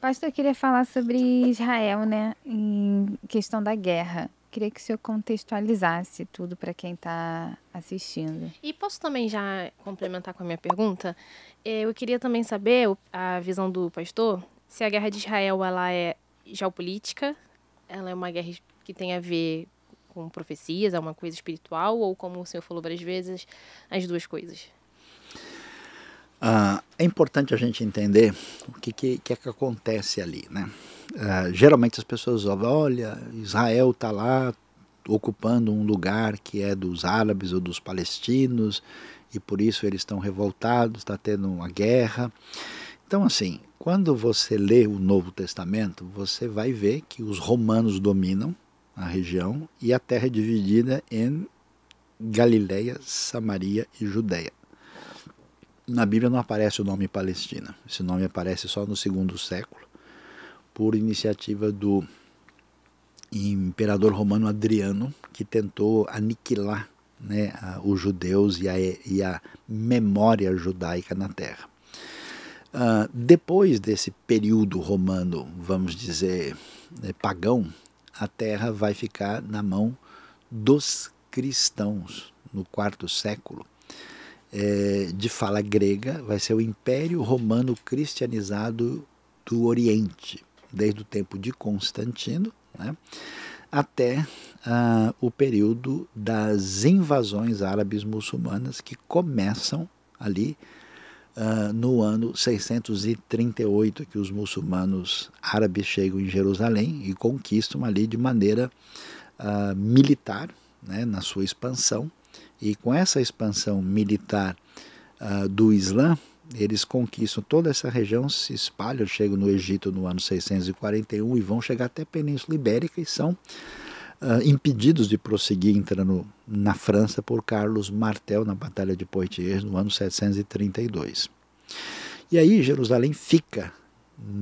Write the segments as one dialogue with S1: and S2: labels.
S1: Pastor, eu queria falar sobre Israel, né? Em questão da guerra. Queria que o senhor contextualizasse tudo para quem está assistindo. E posso também já complementar com a minha pergunta? Eh, eu queria também saber a visão do pastor se a guerra de Israel ela é geopolítica, ela é uma guerra que tem a ver com profecias, é uma coisa espiritual ou como o senhor falou várias vezes, as duas coisas. Ah, é importante a gente entender o que, que, que é que acontece ali. Né? Ah, geralmente as pessoas falam, olha, Israel está lá ocupando um lugar que é dos árabes ou dos palestinos, e por isso eles estão revoltados, está tendo uma guerra. Então, assim, quando você lê o Novo Testamento, você vai ver que os romanos dominam a região e a terra é dividida em Galileia, Samaria e Judéia na Bíblia não aparece o nome Palestina. Esse nome aparece só no segundo século, por iniciativa do imperador romano Adriano, que tentou aniquilar né, os judeus e a, e a, memória judaica na terra. Uh, depois desse período romano, vamos dizer, né, pagão, a terra vai ficar na mão dos cristãos no quarto século é, de fala grega, vai ser o Império Romano Cristianizado do Oriente, desde o tempo de Constantino né, até ah, o período das invasões árabes muçulmanas que começam ali ah, no ano 638, que os muçulmanos árabes chegam em Jerusalém e conquistam ali de maneira ah, militar, né, na sua expansão, e com essa expansão militar uh, do Islã, eles conquistam toda essa região, se espalham, chegam no Egito no ano 641 e vão chegar até a Península Ibérica e são uh, impedidos de prosseguir entrando na França por Carlos Martel na Batalha de Poitiers no ano 732. E aí Jerusalém fica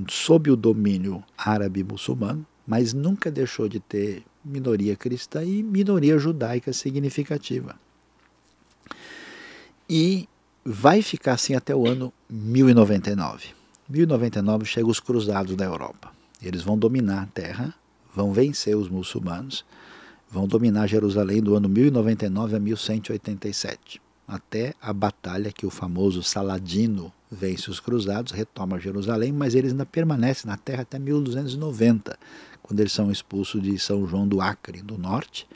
S1: sob o domínio árabe-muçulmano, mas nunca deixou de ter minoria cristã e minoria judaica significativa. E vai ficar assim até o ano 1099. 1099 chegam os cruzados da Europa. Eles vão dominar a terra, vão vencer os muçulmanos, vão dominar Jerusalém do ano 1099 a 1187, até a batalha que o famoso Saladino vence os cruzados, retoma Jerusalém, mas eles ainda permanecem na terra até 1290, quando eles são expulsos de São João do Acre, do norte,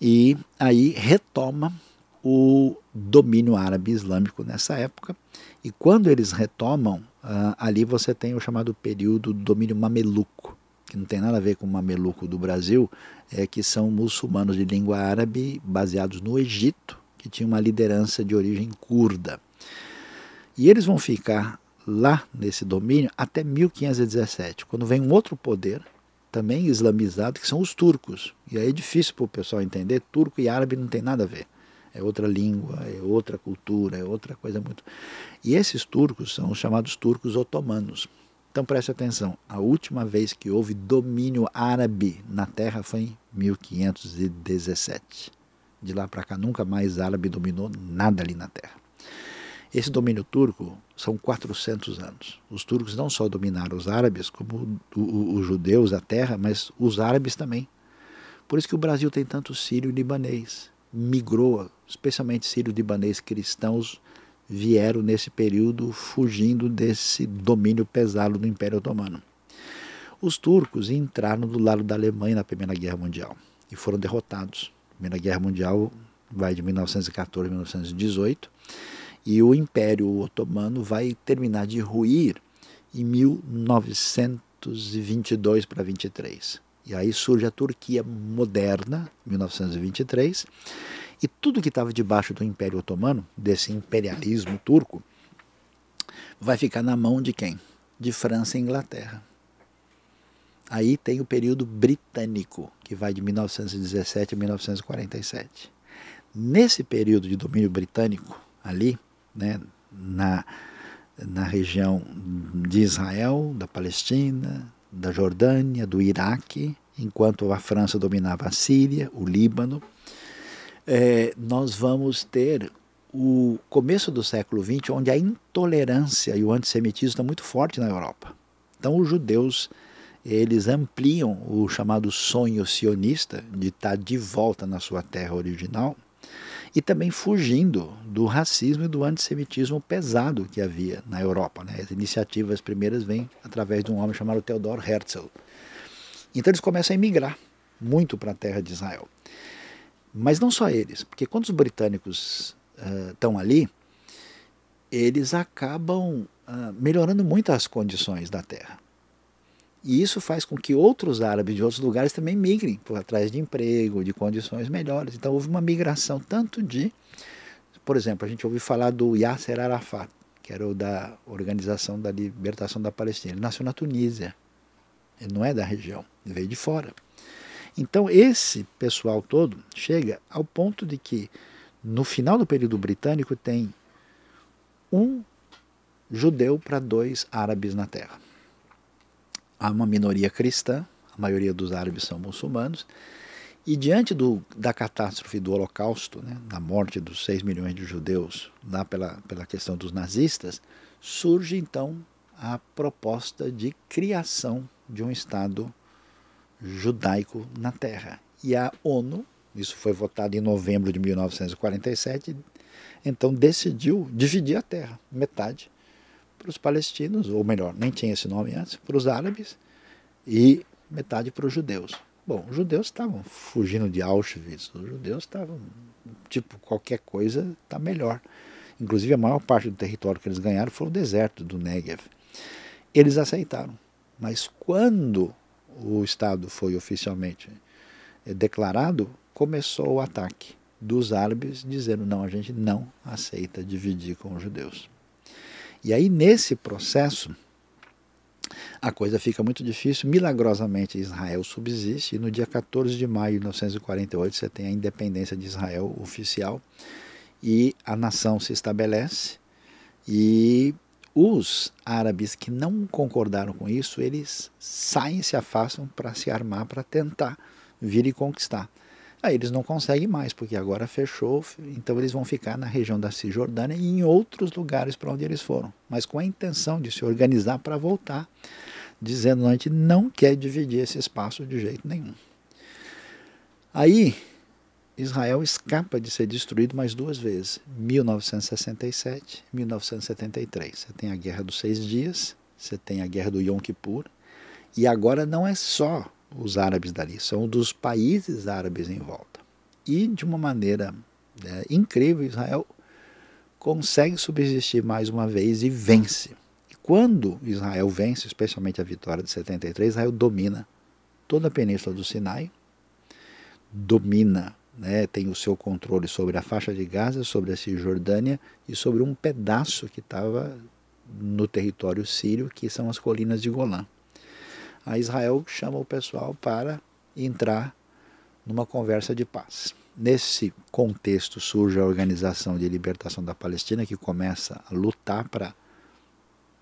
S1: e aí retoma o domínio árabe islâmico nessa época. E quando eles retomam, ah, ali você tem o chamado período do domínio mameluco, que não tem nada a ver com o mameluco do Brasil, é que são muçulmanos de língua árabe baseados no Egito, que tinha uma liderança de origem curda. E eles vão ficar lá nesse domínio até 1517, quando vem um outro poder também islamizado, que são os turcos. E aí é difícil para o pessoal entender, turco e árabe não tem nada a ver. É outra língua, é outra cultura, é outra coisa muito. E esses turcos são os chamados turcos otomanos. Então preste atenção, a última vez que houve domínio árabe na terra foi em 1517. De lá para cá nunca mais árabe dominou nada ali na terra. Esse domínio turco são 400 anos. Os turcos não só dominaram os árabes, como os judeus, a terra, mas os árabes também. Por isso que o Brasil tem tanto sírio e libanês. Migrou, especialmente sírio libanês cristãos, vieram nesse período fugindo desse domínio pesado do Império Otomano. Os turcos entraram do lado da Alemanha na Primeira Guerra Mundial e foram derrotados. A Primeira Guerra Mundial vai de 1914 a 1918 e o Império Otomano vai terminar de ruir em 1922 para 23. E aí surge a Turquia moderna, 1923, e tudo que estava debaixo do Império Otomano, desse imperialismo turco, vai ficar na mão de quem? De França e Inglaterra. Aí tem o período britânico, que vai de 1917 a 1947. Nesse período de domínio britânico, ali, né, na, na região de Israel, da Palestina, da Jordânia, do Iraque, enquanto a França dominava a Síria, o Líbano, é, nós vamos ter o começo do século XX, onde a intolerância e o antissemitismo estão muito forte na Europa. Então os judeus eles ampliam o chamado sonho sionista de estar de volta na sua terra original e também fugindo do racismo e do antissemitismo pesado que havia na Europa. Né? As iniciativas primeiras vêm através de um homem chamado Theodor Herzl. Então eles começam a emigrar muito para a terra de Israel. Mas não só eles, porque quando os britânicos ah, estão uh, ali, eles acabam uh, melhorando muito as condições da terra. E isso faz com que outros árabes de outros lugares também migrem por atrás de emprego, de condições melhores. Então houve uma migração tanto de, por exemplo, a gente ouviu falar do Yasser Arafat, que era o da Organização da Libertação da Palestina. Ele nasceu na Tunísia. Ele não é da região, ele veio de fora. Então esse pessoal todo chega ao ponto de que no final do período britânico tem um judeu para dois árabes na terra há uma minoria cristã, a maioria dos árabes são muçulmanos, e diante do, da catástrofe do Holocausto, né, da morte dos 6 milhões de judeus, lá pela, pela questão dos nazistas, surge então a proposta de criação de um Estado judaico na Terra. E a ONU, isso foi votado em novembro de 1947, então decidiu dividir a Terra, metade para os palestinos, ou melhor, nem tinha esse nome antes, para os árabes e metade para os judeus. Bom, os judeus estavam fugindo de Auschwitz, os judeus estavam, tipo, qualquer coisa está melhor. Inclusive, a maior parte do território que eles ganharam foi o deserto do Negev. Eles aceitaram, mas quando o Estado foi oficialmente eh, declarado, começou o ataque dos árabes, dizendo: não, a gente não aceita dividir com os judeus. E aí, nesse processo, a coisa fica muito difícil. Milagrosamente, Israel subsiste, e no dia 14 de maio de 1948 você tem a independência de Israel oficial, e a nação se estabelece, e os árabes que não concordaram com isso, eles saem, se afastam para se armar, para tentar vir e conquistar. Aí ah, eles não conseguem mais, porque agora fechou, então eles vão ficar na região da Cisjordânia e em outros lugares para onde eles foram, mas com a intenção de se organizar para voltar, dizendo a gente não quer dividir esse espaço de jeito nenhum. Aí Israel escapa de ser destruído mais duas vezes, 1967 e 1973. Você tem a Guerra dos Seis Dias, você tem a Guerra do Yom Kippur, e agora não é só os árabes dali, são dos países árabes em volta. E de uma maneira né, incrível, Israel consegue subsistir mais uma vez e vence. E quando Israel vence, especialmente a vitória de 73, Israel domina toda a península do Sinai, domina, né, tem o seu controle sobre a faixa de Gaza, sobre a Cisjordânia e sobre um pedaço que estava no território sírio, que são as colinas de Golã a Israel chama o pessoal para entrar numa conversa de paz. Nesse contexto surge a Organização de Libertação da Palestina, que começa a lutar para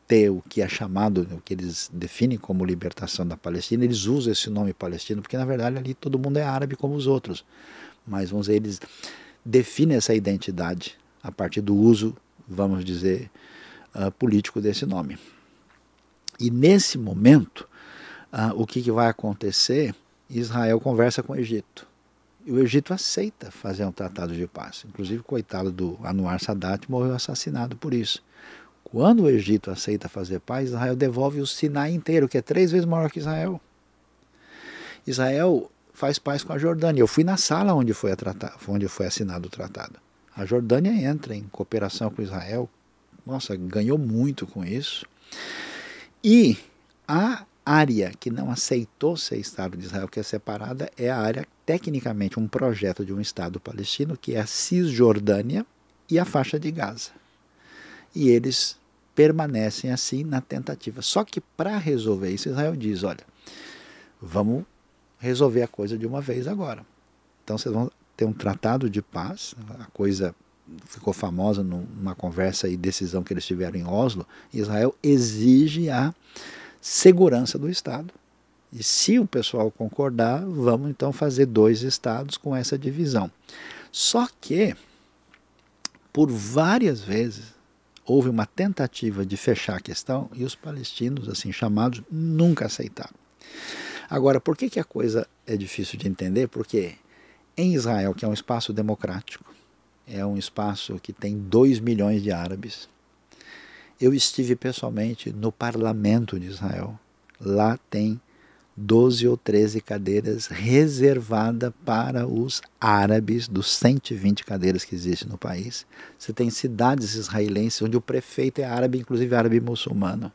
S1: ter o que é chamado, o que eles definem como libertação da Palestina. Eles usam esse nome palestino, porque na verdade ali todo mundo é árabe como os outros. Mas vamos dizer, eles definem essa identidade a partir do uso, vamos dizer, ah, político desse nome. E nesse momento, ah, o que, que vai acontecer, Israel conversa com o Egito. E o Egito aceita fazer um tratado de paz. Inclusive, coitado do Anwar Sadat morreu assassinado por isso. Quando o Egito aceita fazer paz, Israel devolve o Sinai inteiro, que é três vezes maior que Israel. Israel faz paz com a Jordânia. Eu fui na sala onde foi, tratado, onde foi assinado o tratado. A Jordânia entra em cooperação com Israel. Nossa, ganhou muito com isso. E a área que não aceitou ser Estado de Israel, que é separada, é a área, tecnicamente, um projeto de um Estado palestino, que é a Cisjordânia e a faixa de Gaza. E eles permanecem assim na tentativa. Só que para resolver isso, Israel diz: olha, vamos resolver a coisa de uma vez agora. Então vocês vão ter um tratado de paz, a coisa ficou famosa numa conversa e decisão que eles tiveram em Oslo. Israel exige a segurança do Estado. E se o pessoal concordar, vamos então fazer dois estados com essa divisão. Só que, por várias vezes, houve uma tentativa de fechar a questão e os palestinos, assim chamados, nunca aceitaram. Agora, por que, que a coisa é difícil de entender? Porque em Israel, que é um espaço democrático, é um espaço que tem 2 milhões de árabes, eu estive pessoalmente no parlamento de Israel. Lá tem 12 ou 13 cadeiras reservada para os árabes, dos 120 cadeiras que existem no país. Você tem cidades israelenses onde o prefeito é árabe, inclusive árabe muçulmano.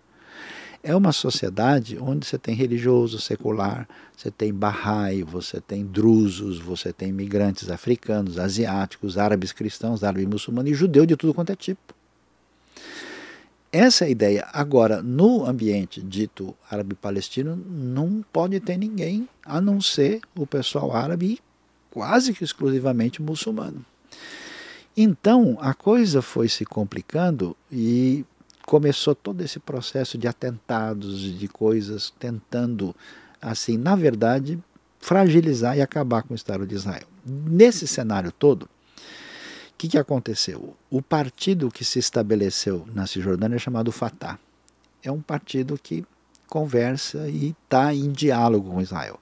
S1: É uma sociedade onde você tem religioso secular, você tem Bahá'í, você tem drusos, você tem imigrantes africanos, asiáticos, árabes cristãos, árabes muçulmanos e judeu de tudo quanto é tipo. Essa é a ideia. Agora, no ambiente dito árabe-palestino, não pode ter ninguém a não ser o pessoal árabe, quase que exclusivamente muçulmano. Então, a coisa foi se complicando e começou todo esse processo de atentados, de coisas tentando, assim, na verdade, fragilizar e acabar com o Estado de Israel. Nesse cenário todo, que, que aconteceu? O partido que se estabeleceu na Cisjordânia é chamado Fatah. É um partido que conversa e está em diálogo com Israel.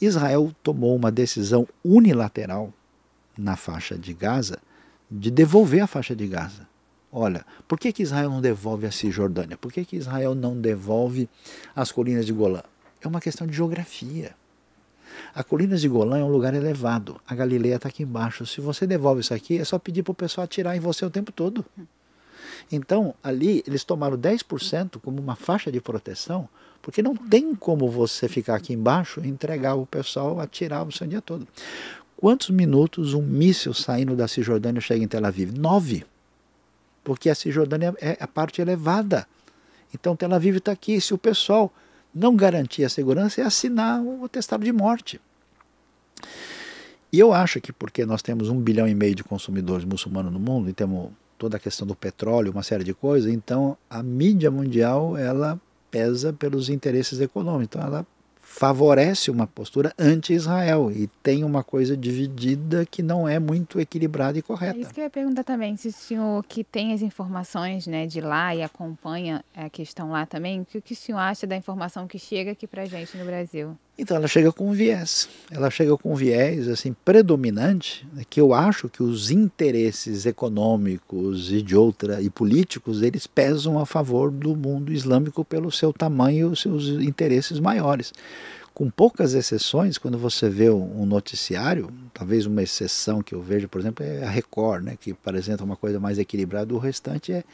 S1: Israel tomou uma decisão unilateral na faixa de Gaza de devolver a faixa de Gaza. Olha, por que, que Israel não devolve a Cisjordânia? Por que, que Israel não devolve as colinas de Golã? É uma questão de geografia. A colina de Golã é um lugar elevado. A Galileia está aqui embaixo. Se você devolve isso aqui, é só pedir para o pessoal atirar em você o tempo todo. Então, ali, eles tomaram 10% como uma faixa de proteção, porque não tem como você ficar aqui embaixo e entregar o pessoal atirar você o dia todo. Quantos minutos um míssil saindo da Cisjordânia chega em Tel Aviv? Nove. Porque a Cisjordânia é a parte elevada. Então Tel Aviv está aqui. Se o pessoal não garantir a segurança é assinar o atestado de morte. E eu acho que porque nós temos um bilhão e meio de consumidores muçulmanos no mundo e temos toda a questão do petróleo, uma série de coisas, então a mídia mundial ela pesa pelos interesses econômicos. Então ela favorece uma postura anti-Israel e tem uma coisa dividida que não é muito equilibrada e correta. É isso que eu ia perguntar também, se o senhor que tem as informações né, de lá e acompanha a questão lá também, o que o senhor acha da informação que chega aqui para gente no Brasil? Então ela chega com um viés, ela chega com um viés assim predominante, né, que eu acho que os interesses econômicos e de outra e políticos, eles pesam a favor do mundo islâmico pelo seu tamanho e seus interesses maiores. Com poucas exceções, quando você vê um noticiário, talvez uma exceção que eu vejo, por exemplo, é a Record, né, que apresenta uma coisa mais equilibrada, o restante é,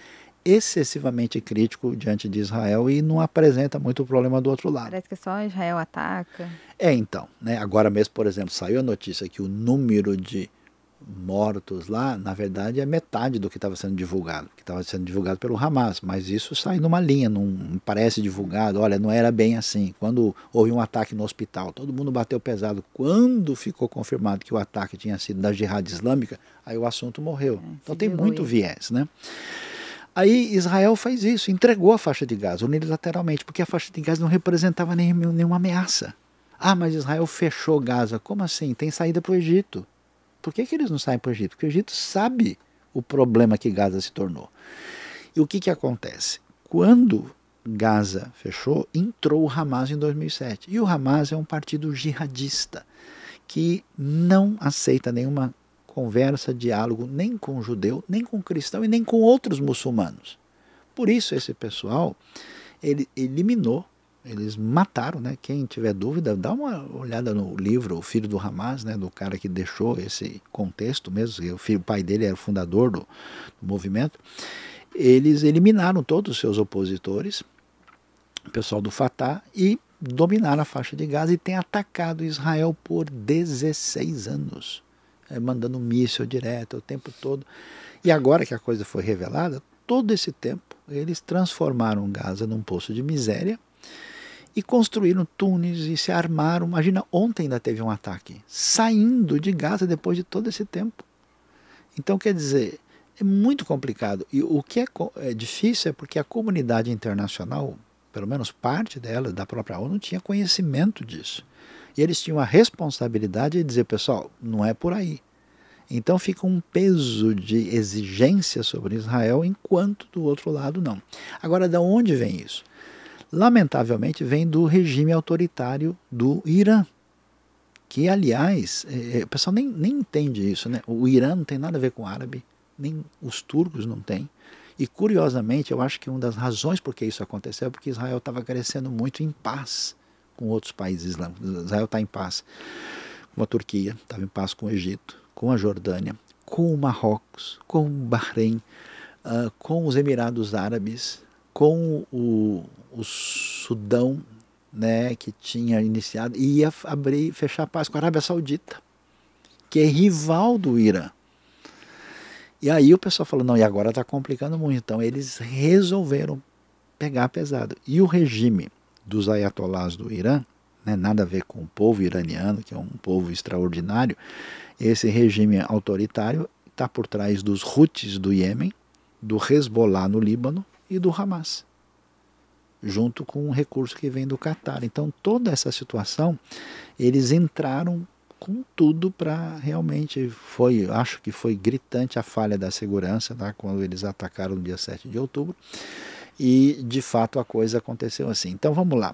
S1: excessivamente crítico diante de Israel e não apresenta muito o problema do outro lado. Parece que só Israel ataca. É, então. Né? Agora mesmo, por exemplo, saiu a notícia que o número de mortos lá, na verdade, é metade do que estava sendo divulgado, que estava sendo divulgado pelo Hamas, mas isso sai numa linha, não parece divulgado, olha, não era bem assim. Quando houve um ataque no hospital, todo mundo bateu pesado. Quando ficou confirmado que o ataque tinha sido da Jihad Islâmica, aí o assunto morreu. É, então tem muito viés, né? Aí Israel faz isso, entregou a faixa de Gaza unilateralmente, porque a faixa de Gaza não representava nem nenhuma ameaça. Ah, mas Israel fechou Gaza. Como assim? Tem saída para o Egito. Por que, que eles não saem para o Egito? Porque o Egito sabe o problema que Gaza se tornou. E o que, que acontece? Quando Gaza fechou, entrou o Hamas em 2007. E o Hamas é um partido jihadista que não aceita nenhuma conversa, diálogo nem com judeu, nem com cristão e nem com outros muçulmanos. Por isso esse pessoal ele eliminou, eles mataram, né? Quem tiver dúvida, dá uma olhada no livro O Filho do Hamas, né, do cara que deixou esse contexto mesmo, o, filho, o pai dele era o fundador do, do movimento. Eles eliminaram todos os seus opositores, o pessoal do Fatah e dominaram a faixa de Gaza e tem atacado Israel por 16 anos. Eh, mandando um míssil direto o tempo todo. E agora que a coisa foi revelada, todo esse tempo eles transformaram Gaza num poço de miséria e construíram túneis e se armaram. Imagina, ontem ainda teve um ataque, saindo de Gaza depois de todo esse tempo. Então, quer dizer, é muito complicado. E o que é, é difícil é porque a comunidade internacional, pelo menos parte dela, da própria ONU, tinha conhecimento disso. E eles tinham a responsabilidade de dizer, pessoal, não é por aí. Então fica um peso de exigência sobre Israel, enquanto do outro lado não. Agora, de onde vem isso? Lamentavelmente, vem do regime autoritário do Irã. Que, aliás, é, é, o pessoal nem, nem entende isso. Né? O Irã não tem nada a ver com o árabe, nem os turcos não têm. E curiosamente, eu acho que uma das razões por que isso aconteceu é porque Israel estava crescendo muito em paz com outros países islâmicos. Israel está em paz com a Turquia, estava em paz com o Egito, com a Jordânia, com o Marrocos, com o Bahrein, uh, com os Emirados Árabes, com o, o Sudão, né, que tinha iniciado, e ia abrir, fechar a paz com a Arábia Saudita, que é rival do Irã. E aí o pessoal falou, não, e agora está complicando muito. Então eles resolveram pegar pesado. E o regime dos ayatolás do Irã, né, nada a ver com o povo iraniano, que é um povo extraordinário, esse regime autoritário está por trás dos Houthis do Iêmen, do Hezbollah no Líbano e do Hamas, junto com um recurso que vem do Catar. Então, toda essa situação, eles entraram com tudo para realmente foi, acho que foi gritante a falha da segurança, tá? quando eles atacaram no dia 7 de outubro e de fato a coisa aconteceu assim. Então vamos lá.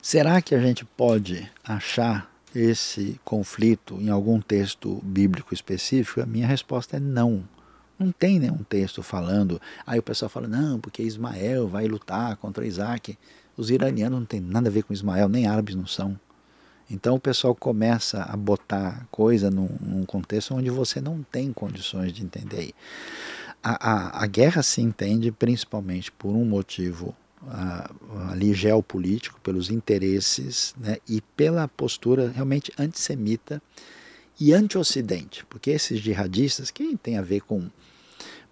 S1: Será que a gente pode achar esse conflito em algum texto bíblico específico? A minha resposta é não. Não tem nenhum texto falando. Aí o pessoal fala, não, porque Ismael vai lutar contra Isaac. Os iranianos não têm nada a ver com Ismael, nem árabes não são. Então o pessoal começa a botar coisa num, num contexto onde você não tem condições de entender a, a, a guerra se entende principalmente por um motivo uh, ali geopolítico, pelos interesses né, e pela postura realmente antissemita e anti-ocidente, porque esses jihadistas, quem tem a ver com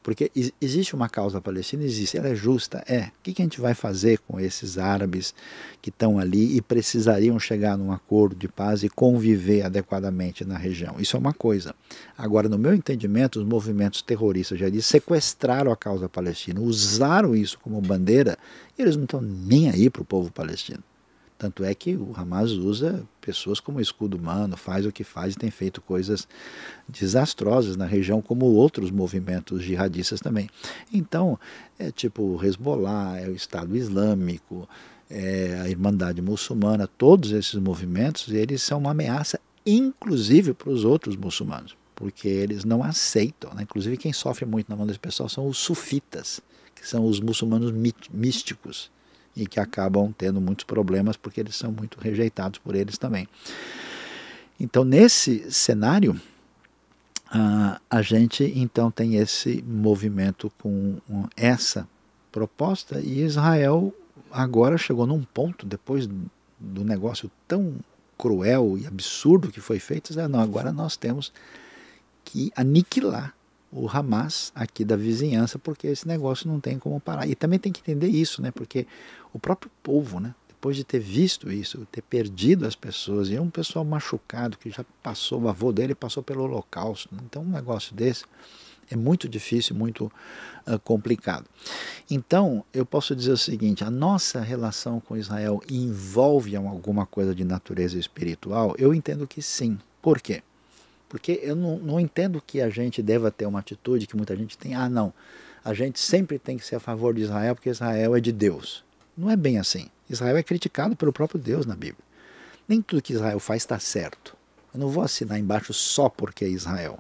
S1: porque existe uma causa palestina, existe, ela é justa, é. O que a gente vai fazer com esses árabes que estão ali e precisariam chegar num acordo de paz e conviver adequadamente na região? Isso é uma coisa. Agora, no meu entendimento, os movimentos terroristas já disse, sequestraram a causa palestina, usaram isso como bandeira, e eles não estão nem aí para o povo palestino. Tanto é que o Hamas usa pessoas como escudo humano, faz o que faz e tem feito coisas desastrosas na região, como outros movimentos jihadistas também. Então, é tipo o Hezbollah, é o Estado Islâmico, é a Irmandade Muçulmana, todos esses movimentos, eles são uma ameaça, inclusive para os outros muçulmanos, porque eles não aceitam. Né? Inclusive, quem sofre muito na mão desse pessoal são os sufitas, que são os muçulmanos místicos e que acabam tendo muitos problemas porque eles são muito rejeitados por eles também. Então, nesse cenário, a gente então tem esse movimento com essa proposta e Israel agora chegou num ponto depois do negócio tão cruel e absurdo que foi feito, não, agora nós temos que aniquilar o Hamas aqui da vizinhança, porque esse negócio não tem como parar. E também tem que entender isso, né? Porque o próprio povo, né? Depois de ter visto isso, ter perdido as pessoas, e é um pessoal machucado que já passou, o avô dele passou pelo holocausto. Né? Então, um negócio desse é muito difícil, muito uh, complicado. Então, eu posso dizer o seguinte: a nossa relação com Israel envolve alguma coisa de natureza espiritual? Eu entendo que sim. Por quê? Porque eu não, não entendo que a gente deva ter uma atitude que muita gente tem. Ah, não, a gente sempre tem que ser a favor de Israel porque Israel é de Deus. Não é bem assim. Israel é criticado pelo próprio Deus na Bíblia. Nem tudo que Israel faz está certo. Eu não vou assinar embaixo só porque é Israel.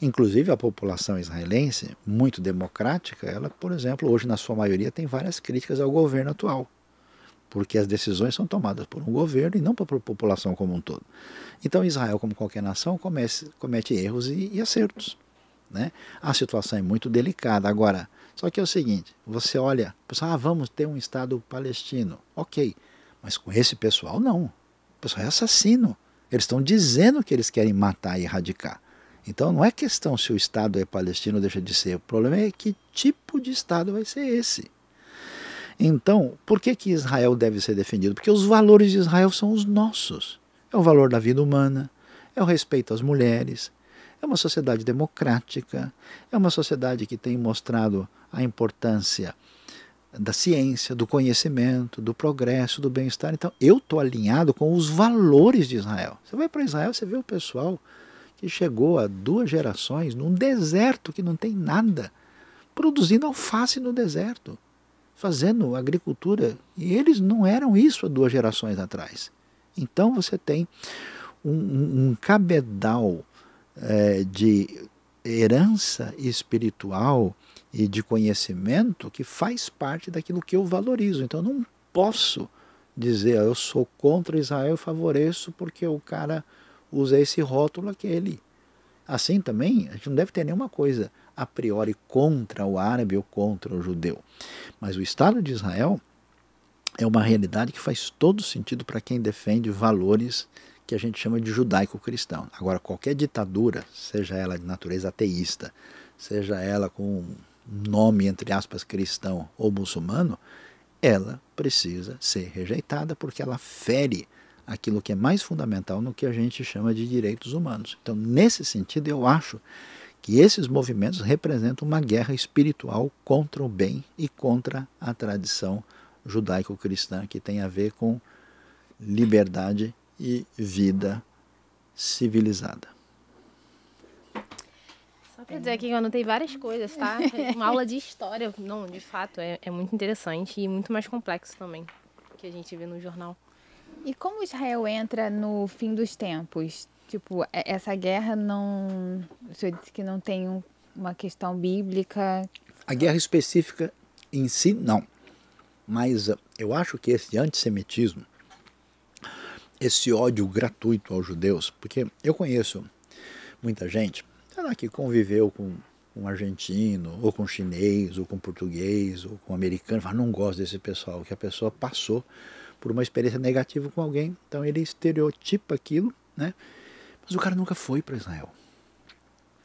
S1: Inclusive a população israelense, muito democrática, ela, por exemplo, hoje na sua maioria tem várias críticas ao governo atual porque as decisões são tomadas por um governo e não pela população como um todo. Então Israel, como qualquer nação, comece, comete erros e, e acertos. Né? A situação é muito delicada. Agora, só que é o seguinte, você olha, pensa, ah, vamos ter um Estado palestino. Ok, mas com esse pessoal não. O pessoal é assassino. Eles estão dizendo que eles querem matar e erradicar. Então não é questão se o Estado é palestino ou deixa de ser. O problema é que tipo de Estado vai ser esse. Então, por que, que Israel deve ser defendido? Porque os valores de Israel são os nossos. É o valor da vida humana, é o respeito às mulheres, é uma sociedade democrática, é uma sociedade que tem mostrado a importância da ciência, do conhecimento, do progresso, do bem-estar. Então, eu estou alinhado com os valores de Israel. Você vai para Israel, você vê o pessoal que chegou há duas gerações num deserto que não tem nada, produzindo alface no deserto fazendo agricultura e eles não eram isso há duas gerações atrás. Então você tem um, um cabedal é, de herança espiritual e de conhecimento que faz parte daquilo que eu valorizo. Então eu não posso dizer ah, eu sou contra Israel, eu favoreço porque o cara usa esse rótulo aquele. Assim também, a gente não deve ter nenhuma coisa a priori contra o árabe ou contra o judeu. Mas o Estado de Israel é uma realidade que faz todo sentido para quem defende valores que a gente chama de judaico-cristão. Agora, qualquer ditadura, seja ela de natureza ateísta, seja ela com nome, entre aspas, cristão ou muçulmano, ela precisa ser rejeitada porque ela fere aquilo que é mais fundamental no que a gente chama de direitos humanos. Então, nesse sentido, eu acho que esses movimentos representam uma guerra espiritual contra o bem e contra a tradição judaico-cristã, que tem a ver com liberdade e vida civilizada. Só para dizer aqui que eu anotei várias coisas, tá? Uma aula de história, não, de fato, é, é muito interessante e muito mais complexo também que a gente vê no jornal. E como Israel entra no fim dos tempos? Tipo, essa guerra não. O senhor disse que não tem um, uma questão bíblica. A guerra específica em si, não. Mas ah, eu acho que esse antissemitismo, esse ódio gratuito aos judeus, porque eu conheço muita gente lá, que conviveu com um argentino, ou com chinês, ou com português, ou com americano, fala, não gosto desse pessoal, que a pessoa passou por uma experiência negativa com alguém, então ele estereotipa aquilo, né? Mas o cara nunca foi para Israel.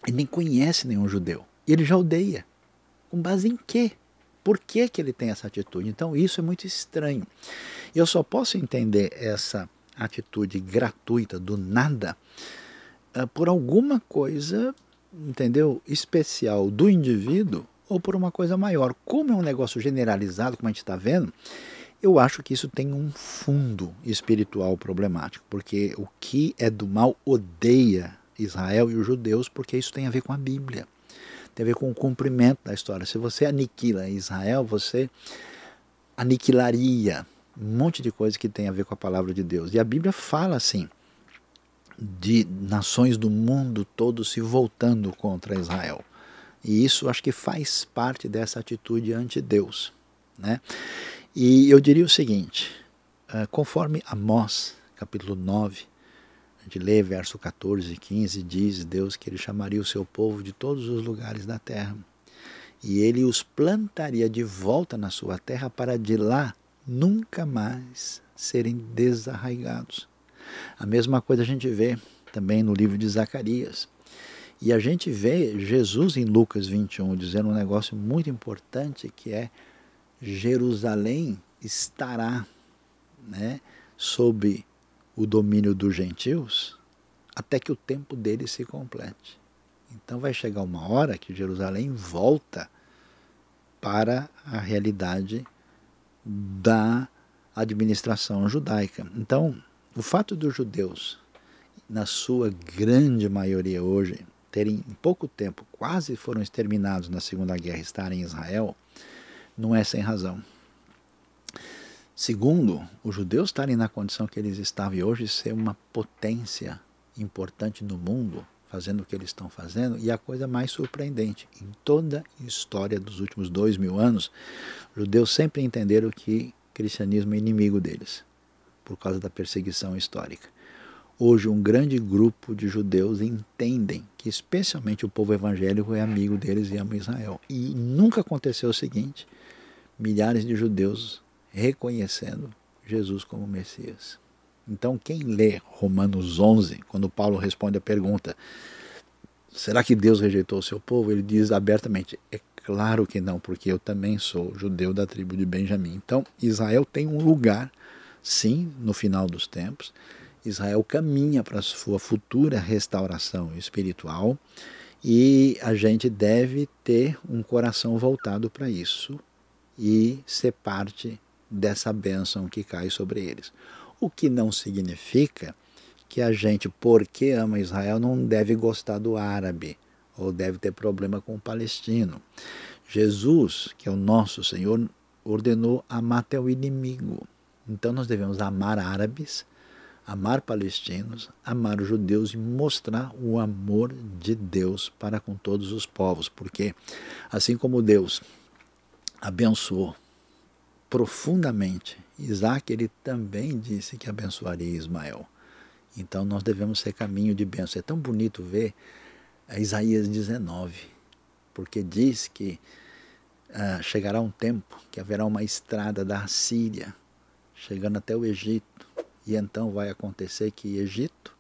S1: Ele nem conhece nenhum judeu. E ele já odeia. Com base em quê? Por que, que ele tem essa atitude? Então isso é muito estranho. Eu só posso entender essa atitude gratuita do nada eh, por alguma coisa, entendeu? Especial do indivíduo ou por uma coisa maior. Como é um negócio generalizado, como a gente está vendo, eu acho que isso tem um fundo espiritual problemático, porque o que é do mal odeia Israel e os judeus, porque isso tem a ver com a Bíblia, tem a ver com o cumprimento da história. Se você aniquila Israel, você aniquilaria um monte de coisa que tem a ver com a palavra de Deus. E a Bíblia fala assim: de nações do mundo todo se voltando contra Israel. E isso acho que faz parte dessa atitude ante Deus. Né? E eu diria o seguinte, eh, conforme Amós, capítulo 9, a gente lê verso 14 e 15, diz Deus que ele chamaria o seu povo de todos os lugares da terra e ele os plantaria de volta na sua terra para de lá nunca mais serem desarraigados. A mesma coisa a gente vê também no livro de Zacarias. E a gente vê Jesus em Lucas 21 dizendo um negócio muito importante que é Jerusalém estará né, sob o domínio dos gentios até que o tempo dele se complete. Então vai chegar uma hora que Jerusalém volta para a realidade da administração judaica. Então, o fato dos judeus, na sua grande maioria hoje, terem em pouco tempo, quase foram exterminados na Segunda Guerra, estarem em Israel, não é sem razão. Segundo, os judeus estarem na condição que eles estavam e hoje ser uma potência importante no mundo, fazendo o que eles estão fazendo, e a coisa mais surpreendente, em toda a história dos últimos dois mil anos, os judeus sempre entenderam que o cristianismo é inimigo deles, por causa da perseguição histórica. Hoje, um grande grupo de judeus entendem que, especialmente, o povo evangélico é amigo deles e ama Israel. E nunca aconteceu o seguinte: milhares de judeus reconhecendo Jesus como Messias. Então, quem lê Romanos 11, quando Paulo responde a pergunta: será que Deus rejeitou o seu povo? Ele diz abertamente: é claro que não, porque eu também sou judeu da tribo de Benjamim. Então, Israel tem um lugar, sim, no final dos tempos Israel caminha para a sua futura restauração espiritual e a gente deve ter um coração voltado para isso e ser parte dessa bênção que cai sobre eles. O que não significa que a gente, porque ama Israel, não deve gostar do árabe ou deve ter problema com o palestino. Jesus, que é o nosso Senhor, ordenou amar até o inimigo. Então nós devemos amar árabes amar palestinos, amar os judeus e mostrar o amor de Deus para com todos os povos, porque assim como Deus abençoou profundamente Isaac, ele também disse que abençoaria Ismael. Então nós devemos ser caminho de bênção. É tão bonito ver é, Isaías 19, porque diz que ah, chegará um tempo que haverá uma estrada da Síria chegando até o Egito e então vai acontecer que Egito,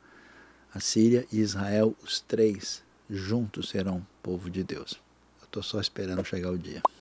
S1: a Síria e Israel, os três juntos serão povo de Deus. Eu estou só esperando chegar o dia.